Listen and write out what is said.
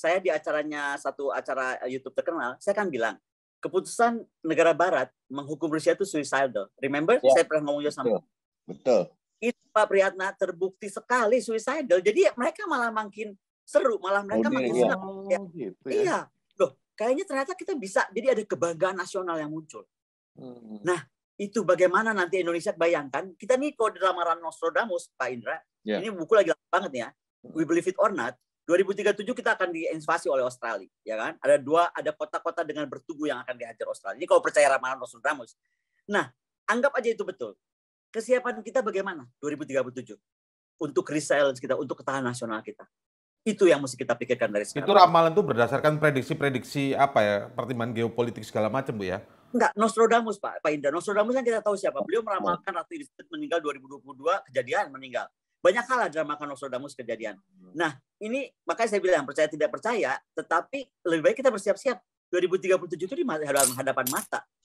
saya di acaranya satu acara eh, YouTube terkenal, saya kan bilang keputusan negara Barat menghukum Rusia itu suicidal. Remember, ya. saya pernah ngomong sama. Betul. Itu Pak Priyatna terbukti sekali suicidal. Jadi mereka malah makin seru, malah mereka ya. oh, makin iya. senang. Ya. Gitu ya. Iya, loh, kayaknya ternyata kita bisa. Jadi ada kebanggaan nasional yang muncul. Hmm. Nah, itu bagaimana nanti Indonesia bayangkan kita nih kode lamaran Nostradamus Pak Indra yeah. ini buku lagi banget ya We Believe It or Not 2037 kita akan diinvasi oleh Australia, ya kan? Ada dua, ada kota-kota dengan bertubuh yang akan dihajar Australia. Ini kalau percaya ramalan Rasul Ramos. Nah, anggap aja itu betul. Kesiapan kita bagaimana 2037 untuk resilience kita, untuk ketahanan nasional kita. Itu yang mesti kita pikirkan dari sekarang. Itu ramalan itu berdasarkan prediksi-prediksi apa ya, pertimbangan geopolitik segala macam bu ya? Enggak, Nostradamus Pak, Pak Indra. Nostradamus kan kita tahu siapa. Beliau meramalkan ratu Elizabeth meninggal 2022, kejadian meninggal. Banyak hal ada makan Nostradamus kejadian. Hmm. Nah, ini makanya saya bilang percaya tidak percaya, tetapi lebih baik kita bersiap-siap. 2037 itu di hadapan mata.